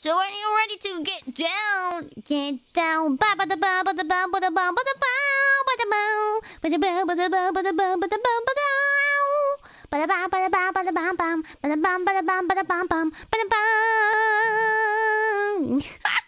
So are you ready to get down? Get down. Ba ba da ba ba da ba ba da ba ba da ba ba da ba ba da ba ba da ba ba da ba ba da ba ba da. Ba da ba ba da ba ba da bam bam. Ba da bam ba da bam ba da bam bam. Ba da bam.